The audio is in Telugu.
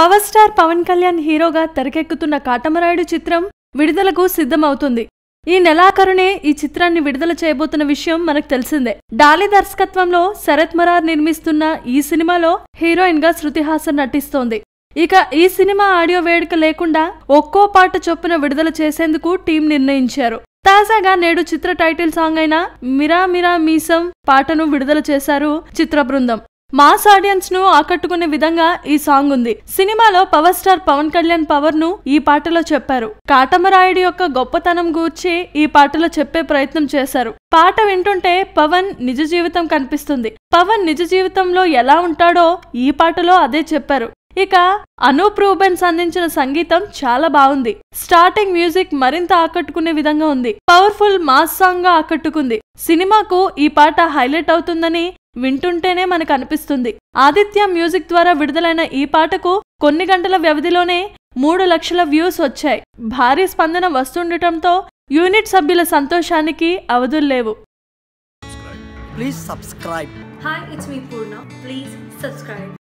పవర్ స్టార్ పవన్ కళ్యాణ్ హీరోగా తెరకెక్కుతున్న కాటమరాయుడు చిత్రం విడుదలకు సిద్ధమవుతుంది ఈ నెలాఖరునే ఈ చిత్రాన్ని విడుదల చేయబోతున్న విషయం మనకు తెలిసిందే డాలీ దర్శకత్వంలో శరత్ మరార్ నిర్మిస్తున్న ఈ సినిమాలో హీరోయిన్ గా శృతిహాసన్ నటిస్తోంది ఇక ఈ సినిమా ఆడియో వేడుక లేకుండా ఒక్కో పాట చొప్పున విడుదల చేసేందుకు టీం నిర్ణయించారు తాజాగా నేడు చిత్ర టైటిల్ సాంగ్ అయిన మిరా మిరా మీసం పాటను విడుదల చేశారు చిత్ర బృందం మాస్ ఆడియన్స్ ను ఆకట్టుకునే విధంగా ఈ సాంగ్ ఉంది సినిమాలో power star Pawan Kalyan power ను ఈ పాటలో చెప్పారు కాటమరాయుడు యొక్క గొప్పతనం గూర్చి ఈ పాటలో చెప్పే ప్రయత్నం చేశారు పాట వింటుంటే పవన్ నిజ జీవితం కనిపిస్తుంది పవన్ నిజ జీవితంలో ఎలా ఉంటాడో ఈ పాటలో అదే చెప్పారు ఇక అనూప్ రూబెన్స్ అందించిన సంగీతం చాలా బాగుంది స్టార్టింగ్ మ్యూజిక్ మరింత ఆకట్టుకునే విధంగా ఉంది పవర్ఫుల్ మాస్ సాంగ్ గా ఆకట్టుకుంది సినిమాకు ఈ పాట హైలైట్ అవుతుందని వింటుంటేనే మనకు అనిపిస్తుంది ఆదిత్య మ్యూజిక్ ద్వారా విడుదలైన ఈ పాటకు కొన్ని గంటల వ్యవధిలోనే మూడు లక్షల వ్యూస్ వచ్చాయి భారీ స్పందన వస్తుండటంతో యూనిట్ సభ్యుల సంతోషానికి అవధుల్లేవు please subscribe hi it's me Purna please subscribe